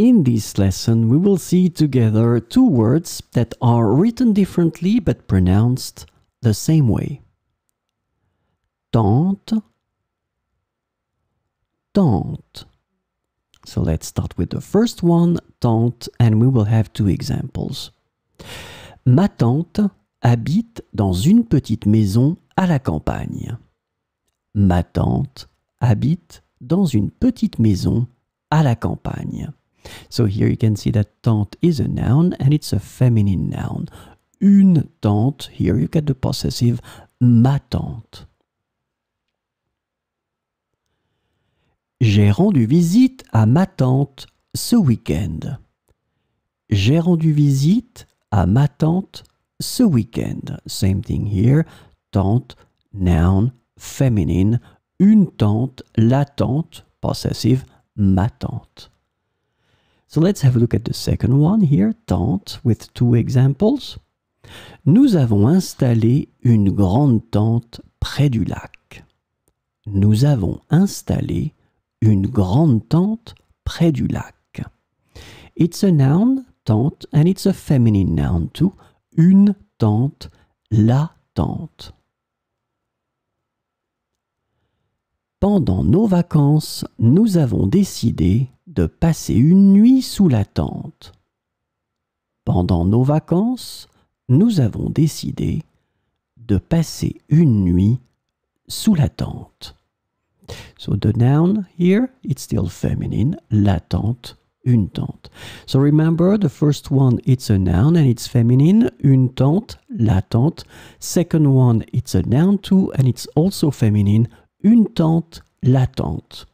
In this lesson, we will see together two words that are written differently but pronounced the same way. Tente, tente. So let's start with the first one, tante, and we will have two examples. Ma tante habite dans une petite maison à la campagne. Ma tante habite dans une petite maison à la campagne. So here you can see that tante is a noun and it's a feminine noun. Une tante, here you get the possessive ma tante. J'ai rendu visite à ma tante ce week-end. J'ai rendu visite à ma tante ce week-end. Same thing here. Tante, noun, feminine. Une tante, la tante, possessive, ma tante. So let's have a look at the second one here, tente, with two examples. Nous avons installé une grande tente près du lac. Nous avons installé une grande tente près du lac. It's a noun, tente, and it's a feminine noun too. Une tente, la tente. Pendant nos vacances, nous avons décidé de passer une nuit sous la tente. Pendant nos vacances, nous avons décidé de passer une nuit sous la tente. So the noun here, it's still feminine, la tente, une tente. So remember the first one, it's a noun and it's feminine, une tente, la tente. Second one, it's a noun too and it's also feminine, une tente, la tente.